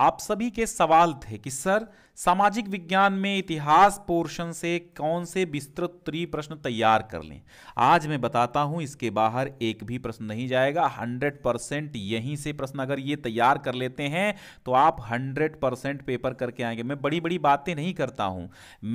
आप सभी के सवाल थे कि सर सामाजिक विज्ञान में इतिहास पोर्शन से कौन से विस्तृत त्रि प्रश्न तैयार कर लें आज मैं बताता हूं इसके बाहर एक भी प्रश्न नहीं जाएगा 100 परसेंट यहीं से प्रश्न अगर ये तैयार कर लेते हैं तो आप 100 परसेंट पेपर करके आएंगे मैं बड़ी बड़ी बातें नहीं करता हूं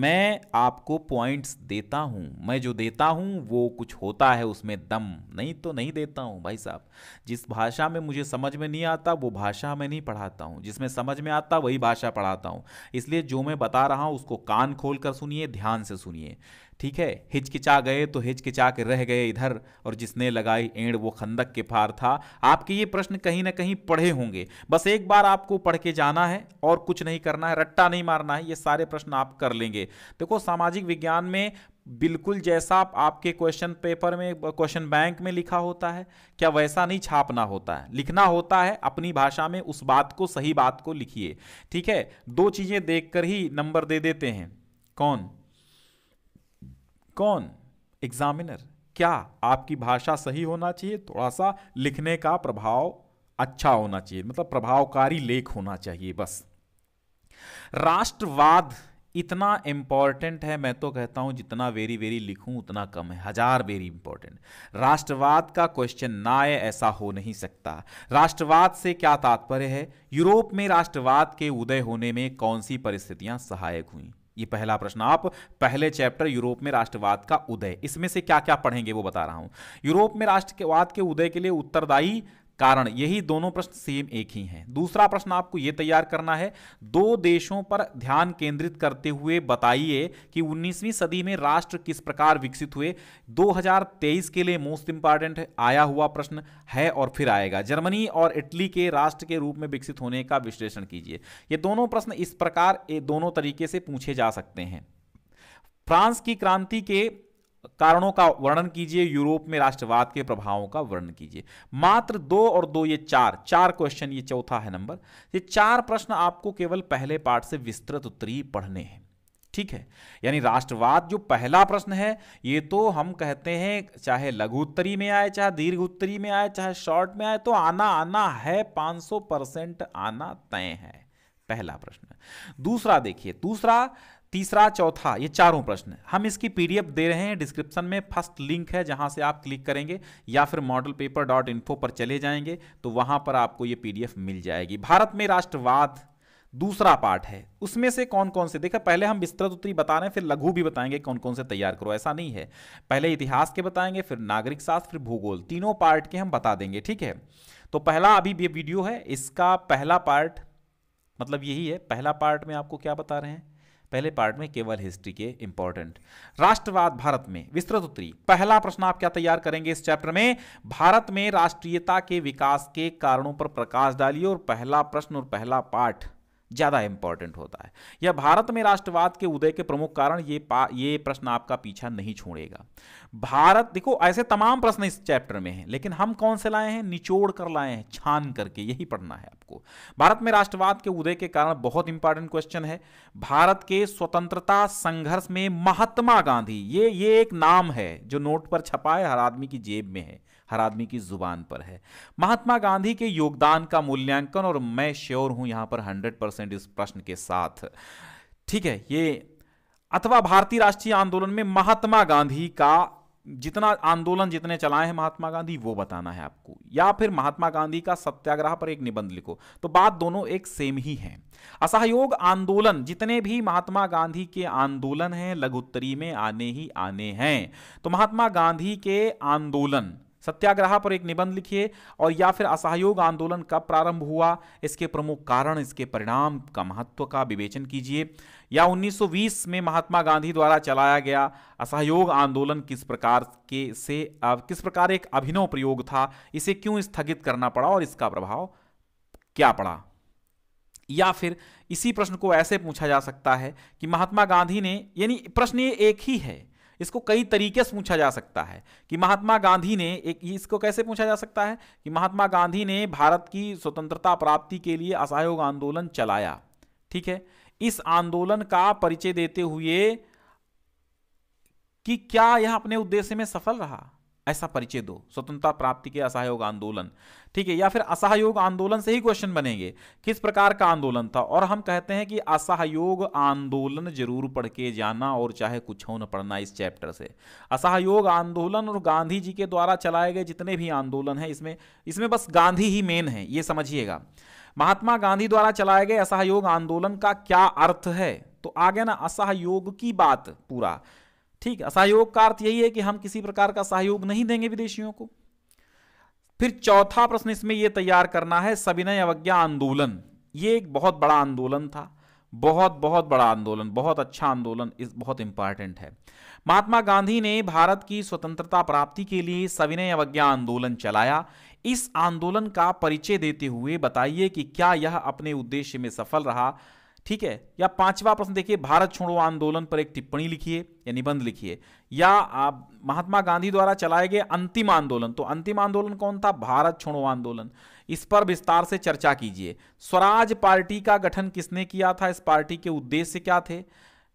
मैं आपको पॉइंट्स देता हूं मैं जो देता हूं वो कुछ होता है उसमें दम नहीं तो नहीं देता हूं भाई साहब जिस भाषा में मुझे समझ में नहीं आता वो भाषा मैं नहीं पढ़ाता हूँ जिसमें समझ में आता वही भाषा पढ़ाता हूँ इसलिए इसलिए जो मैं बता रहा हूं उसको कान खोल कर सुनिए ध्यान से सुनिए ठीक है हिचकिचा गए तो हिचकिचा के रह गए इधर और जिसने लगाई एंड वो खंदक के पार था आपके ये प्रश्न कहीं ना कहीं पढ़े होंगे बस एक बार आपको पढ़ के जाना है और कुछ नहीं करना है रट्टा नहीं मारना है ये सारे प्रश्न आप कर लेंगे देखो सामाजिक विज्ञान में बिल्कुल जैसा आप आपके क्वेश्चन पेपर में क्वेश्चन बैंक में लिखा होता है क्या वैसा नहीं छापना होता है लिखना होता है अपनी भाषा में उस बात को सही बात को लिखिए ठीक है दो चीज़ें देखकर ही नंबर दे देते हैं कौन कौन एग्जामिनर क्या आपकी भाषा सही होना चाहिए थोड़ा सा लिखने का प्रभाव अच्छा होना चाहिए मतलब प्रभावकारी लेख होना चाहिए बस राष्ट्रवाद इतना इम्पॉर्टेंट है मैं तो कहता हूं जितना वेरी वेरी लिखूँ उतना कम है हजार वेरी इंपॉर्टेंट राष्ट्रवाद का क्वेश्चन ना आए ऐसा हो नहीं सकता राष्ट्रवाद से क्या तात्पर्य है यूरोप में राष्ट्रवाद के उदय होने में कौन सी परिस्थितियां सहायक हुई ये पहला प्रश्न आप पहले चैप्टर यूरोप में राष्ट्रवाद का उदय इसमें से क्या क्या पढ़ेंगे वो बता रहा हूं यूरोप में राष्ट्रवाद के उदय के लिए उत्तरदायी कारण यही दोनों प्रश्न सेम एक ही हैं दूसरा प्रश्न आपको ये तैयार करना है दो देशों पर ध्यान केंद्रित करते हुए बताइए कि 19वीं सदी में राष्ट्र किस प्रकार विकसित हुए 2023 के लिए मोस्ट इंपॉर्टेंट आया हुआ प्रश्न है और फिर आएगा जर्मनी और इटली के राष्ट्र के रूप में विकसित होने का विश्लेषण कीजिए ये दोनों प्रश्न इस प्रकार दोनों तरीके से पूछे जा सकते हैं फ्रांस की क्रांति के कारणों का वर्णन कीजिए यूरोप में राष्ट्रवाद के प्रभावों का वर्णन कीजिए मात्र दो और दो ये चार चार क्वेश्चन ये चौथा है नंबर ये चार प्रश्न आपको केवल पहले पाठ से विस्तृत उत्तरी पढ़ने हैं ठीक है यानी राष्ट्रवाद जो पहला प्रश्न है ये तो हम कहते हैं चाहे लघु उत्तरी में आए चाहे दीर्घ उत्तरी में आए चाहे शॉर्ट में आए तो आना आना है पांच परसेंट आना तय है पहला प्रश्न दूसरा देखिए दूसरा तीसरा चौथा ये चारों प्रश्न है हम इसकी पीडीएफ दे रहे हैं डिस्क्रिप्शन में फर्स्ट लिंक है जहां से आप क्लिक करेंगे या फिर मॉडल पेपर डॉट इन्फो पर चले जाएंगे तो वहां पर आपको ये पीडीएफ मिल जाएगी भारत में राष्ट्रवाद दूसरा पार्ट है उसमें से कौन कौन से देखा पहले हम विस्तृत उत्तरी बता रहे हैं फिर लघु भी बताएंगे कौन कौन से तैयार करो ऐसा नहीं है पहले इतिहास के बताएंगे फिर नागरिक शास्त्र फिर भूगोल तीनों पार्ट के हम बता देंगे ठीक है तो पहला अभी ये वीडियो है इसका पहला पार्ट मतलब यही है पहला पार्ट में आपको क्या बता रहे हैं पहले पार्ट में केवल हिस्ट्री के इंपॉर्टेंट राष्ट्रवाद भारत में विस्तृत उत्तरी पहला प्रश्न आप क्या तैयार करेंगे इस चैप्टर में भारत में राष्ट्रीयता के विकास के कारणों पर प्रकाश डालिए और पहला प्रश्न और पहला पाठ ज़्यादा इंपॉर्टेंट होता है यह भारत में राष्ट्रवाद के उदय के प्रमुख कारण ये ये प्रश्न आपका पीछा नहीं छोड़ेगा भारत देखो ऐसे तमाम प्रश्न इस चैप्टर में हैं लेकिन हम कौन से लाए हैं निचोड़ कर लाए हैं छान करके यही पढ़ना है आपको भारत में राष्ट्रवाद के उदय के कारण बहुत इंपॉर्टेंट क्वेश्चन है भारत के स्वतंत्रता संघर्ष में महात्मा गांधी ये ये एक नाम है जो नोट पर छपा है हर आदमी की जेब में है हर आदमी की जुबान पर है महात्मा गांधी के योगदान का मूल्यांकन और मैं श्योर हूं यहां पर हंड्रेड परसेंट इस प्रश्न के साथ ठीक है ये अथवा भारतीय राष्ट्रीय आंदोलन में महात्मा गांधी का जितना आंदोलन जितने चलाए हैं महात्मा गांधी वो बताना है आपको या फिर महात्मा गांधी का सत्याग्रह पर एक निबंध लिखो तो बात दोनों एक सेम ही है असहयोग आंदोलन जितने भी महात्मा गांधी के आंदोलन हैं लघुत्तरी में आने ही आने हैं तो महात्मा गांधी के आंदोलन सत्याग्रह पर एक निबंध लिखिए और या फिर असहयोग आंदोलन कब प्रारंभ हुआ इसके प्रमुख कारण इसके परिणाम का महत्व का विवेचन कीजिए या 1920 में महात्मा गांधी द्वारा चलाया गया असहयोग आंदोलन किस प्रकार के से किस प्रकार एक अभिनव प्रयोग था इसे क्यों स्थगित करना पड़ा और इसका प्रभाव क्या पड़ा या फिर इसी प्रश्न को ऐसे पूछा जा सकता है कि महात्मा गांधी ने यानी प्रश्न ये एक ही है इसको कई तरीके से पूछा जा सकता है कि महात्मा गांधी ने एक इसको कैसे पूछा जा सकता है कि महात्मा गांधी ने भारत की स्वतंत्रता प्राप्ति के लिए असहयोग आंदोलन चलाया ठीक है इस आंदोलन का परिचय देते हुए कि क्या यह अपने उद्देश्य में सफल रहा ऐसा परिचय दो स्वतंत्रता प्राप्ति के असहयोग आंदोलन ठीक है या फिर असहयोग आंदोलन से ही क्वेश्चन बनेंगे किस प्रकार का आंदोलन था और हम कहते हैं कि असहयोग आंदोलन जरूर पढ़ के जाना और चाहे कुछ हो न पढ़ना इस चैप्टर से असहयोग आंदोलन और गांधी जी के द्वारा चलाए गए जितने भी आंदोलन हैं इसमें इसमें बस गांधी ही मेन है ये समझिएगा महात्मा गांधी द्वारा चलाए गए असहयोग आंदोलन का क्या अर्थ है तो आ गया ना असहयोग की बात पूरा ठीक है असहयोग का अर्थ यही है कि हम किसी प्रकार का सहयोग नहीं देंगे विदेशियों को फिर चौथा प्रश्न इसमें यह तैयार करना है सविनय अवज्ञा आंदोलन ये एक बहुत बड़ा आंदोलन था बहुत बहुत बड़ा आंदोलन बहुत अच्छा आंदोलन इस बहुत इंपॉर्टेंट है महात्मा गांधी ने भारत की स्वतंत्रता प्राप्ति के लिए सविनय अवज्ञा आंदोलन चलाया इस आंदोलन का परिचय देते हुए बताइए कि क्या यह अपने उद्देश्य में सफल रहा ठीक है या पांचवा प्रश्न देखिए भारत छोड़ो आंदोलन पर एक टिप्पणी लिखिए या निबंध लिखिए या आप महात्मा गांधी द्वारा चलाए गए अंतिम आंदोलन तो अंतिम आंदोलन कौन था भारत छोड़ो आंदोलन इस पर विस्तार से चर्चा कीजिए स्वराज पार्टी का गठन किसने किया था इस पार्टी के उद्देश्य क्या थे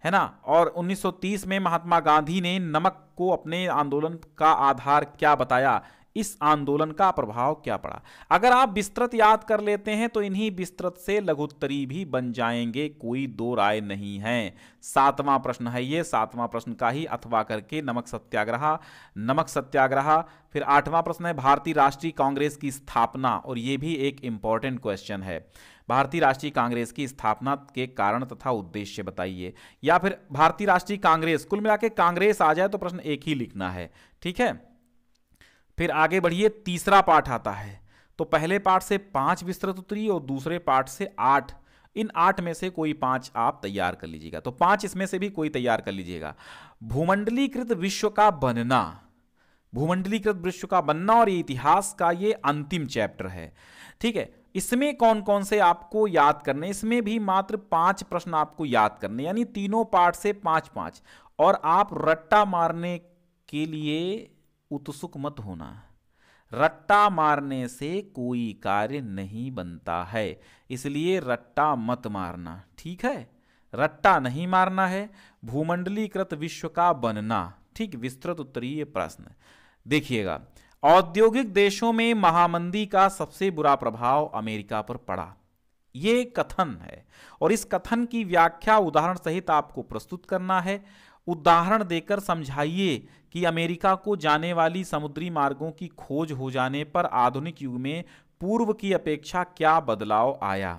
है ना और 1930 में महात्मा गांधी ने नमक को अपने आंदोलन का आधार क्या बताया इस आंदोलन का प्रभाव क्या पड़ा अगर आप विस्तृत याद कर लेते हैं तो इन्हीं विस्तृत से लघुत्तरी भी बन जाएंगे कोई दो राय नहीं है सातवां प्रश्न है ये सातवां प्रश्न का ही अथवा करके नमक सत्याग्रह नमक सत्याग्रह फिर आठवां प्रश्न है भारतीय राष्ट्रीय कांग्रेस की स्थापना और ये भी एक इंपॉर्टेंट क्वेश्चन है भारतीय राष्ट्रीय कांग्रेस की स्थापना के कारण तथा उद्देश्य बताइए या फिर भारतीय राष्ट्रीय कांग्रेस कुल मिला कांग्रेस आ जाए तो प्रश्न एक ही लिखना है ठीक है फिर आगे बढ़िए तीसरा पार्ट आता है तो पहले पार्ट से पांच विस्तृत उत्तरी और दूसरे पार्ट से आठ इन आठ में से कोई पांच आप तैयार कर लीजिएगा तो पांच इसमें से भी कोई तैयार कर लीजिएगा भूमंडलीकृत विश्व का बनना भूमंडलीकृत विश्व का बनना और ये इतिहास का ये अंतिम चैप्टर है ठीक है इसमें कौन कौन से आपको याद करने इसमें भी मात्र पांच प्रश्न आपको याद करने यानी तीनों पार्ट से पांच पांच और आप रट्टा मारने के लिए उत्सुक मत होना रट्टा मारने से कोई कार्य नहीं बनता है इसलिए रट्टा मत मारना ठीक है रट्टा नहीं मारना है भूमंडलीकृत विश्व का बनना ठीक विस्तृत उत्तरीय प्रश्न देखिएगा औद्योगिक देशों में महामंदी का सबसे बुरा प्रभाव अमेरिका पर पड़ा ये कथन है और इस कथन की व्याख्या उदाहरण सहित आपको प्रस्तुत करना है उदाहरण देकर समझाइए कि अमेरिका को जाने वाली समुद्री मार्गों की खोज हो जाने पर आधुनिक युग में पूर्व की अपेक्षा क्या बदलाव आया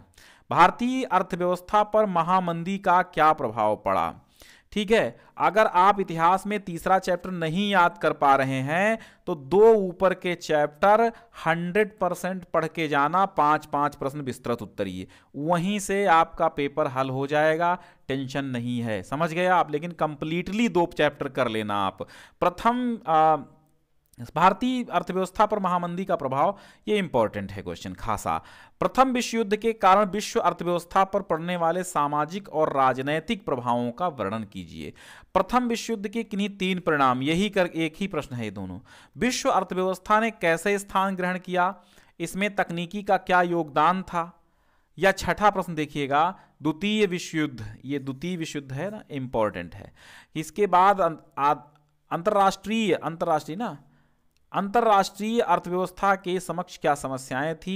भारतीय अर्थव्यवस्था पर महामंदी का क्या प्रभाव पड़ा ठीक है अगर आप इतिहास में तीसरा चैप्टर नहीं याद कर पा रहे हैं तो दो ऊपर के चैप्टर 100 परसेंट पढ़ के जाना पाँच पाँच प्रश्न विस्तृत उत्तरीय वहीं से आपका पेपर हल हो जाएगा टेंशन नहीं है समझ गए आप लेकिन कंप्लीटली दो चैप्टर कर लेना आप प्रथम आ, भारतीय अर्थव्यवस्था पर महामंदी का प्रभाव ये इंपॉर्टेंट है क्वेश्चन खासा प्रथम विश्व युद्ध के कारण विश्व अर्थव्यवस्था पर पड़ने वाले सामाजिक और राजनैतिक प्रभावों का वर्णन कीजिए प्रथम विश्व युद्ध के किन्हीं तीन परिणाम यही कर एक ही प्रश्न है दोनों विश्व अर्थव्यवस्था ने कैसे स्थान ग्रहण किया इसमें तकनीकी का क्या योगदान था या छठा प्रश्न देखिएगा द्वितीय विश्व युद्ध ये द्वितीय विश्व युद्ध है ना इंपॉर्टेंट है इसके बाद अं, अंतर्राष्ट्रीय अंतर्राष्ट्रीय ना अंतर्राष्ट्रीय अर्थव्यवस्था के समक्ष क्या समस्याएं थी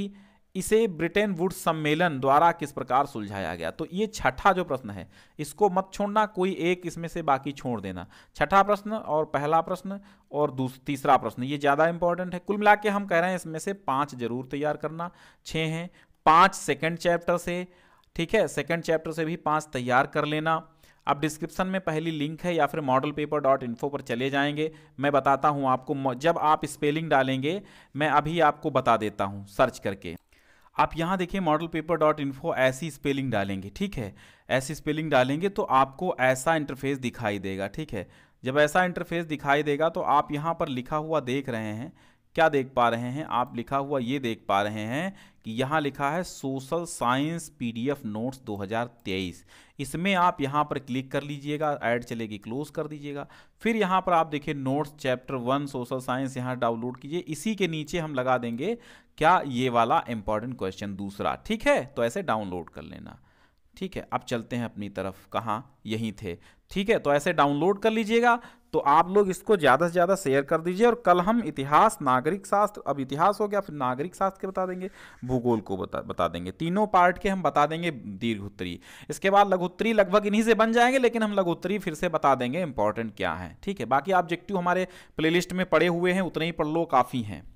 इसे ब्रिटेन वुड सम्मेलन द्वारा किस प्रकार सुलझाया गया तो ये छठा जो प्रश्न है इसको मत छोड़ना कोई एक इसमें से बाकी छोड़ देना छठा प्रश्न और पहला प्रश्न और तीसरा प्रश्न ये ज़्यादा इंपॉर्टेंट है कुल मिला के हम कह रहे हैं इसमें से पाँच जरूर तैयार करना छः हैं पाँच सेकेंड चैप्टर से ठीक है सेकेंड चैप्टर से भी पाँच तैयार कर लेना आप डिस्क्रिप्शन में पहली लिंक है या फिर मॉडल पेपर डॉट इन्फो पर चले जाएंगे मैं बताता हूँ आपको जब आप स्पेलिंग डालेंगे मैं अभी आपको बता देता हूँ सर्च करके आप यहाँ देखिए मॉडल पेपर डॉट इन्फो ऐसी स्पेलिंग डालेंगे ठीक है ऐसी स्पेलिंग डालेंगे तो आपको ऐसा इंटरफेस दिखाई देगा ठीक है जब ऐसा इंटरफेस दिखाई देगा तो आप यहाँ पर लिखा हुआ देख रहे हैं क्या देख पा रहे हैं आप लिखा हुआ ये देख पा रहे हैं कि यहाँ लिखा है सोशल साइंस पीडीएफ नोट्स 2023 इसमें आप यहाँ पर क्लिक कर लीजिएगा ऐड चलेगी क्लोज कर दीजिएगा फिर यहाँ पर आप देखिए notes chapter one social science यहाँ डाउनलोड कीजिए इसी के नीचे हम लगा देंगे क्या ये वाला इंपॉर्टेंट क्वेश्चन दूसरा ठीक है तो ऐसे डाउनलोड कर लेना ठीक है अब चलते हैं अपनी तरफ कहाँ यहीं थे ठीक है तो ऐसे डाउनलोड कर लीजिएगा तो आप लोग इसको ज़्यादा से ज़्यादा शेयर कर दीजिए और कल हम इतिहास नागरिक शास्त्र अब इतिहास हो गया फिर नागरिक शास्त्र के बता देंगे भूगोल को बता बता देंगे तीनों पार्ट के हम बता देंगे दीर्घ उत्तरी इसके बाद उत्तरी लगभग इन्हीं से बन जाएंगे लेकिन हम उत्तरी फिर से बता देंगे इंपॉर्टेंट क्या है ठीक है बाकी ऑब्जेक्टिव हमारे प्ले में पड़े हुए हैं उतने ही पढ़ लो काफ़ी हैं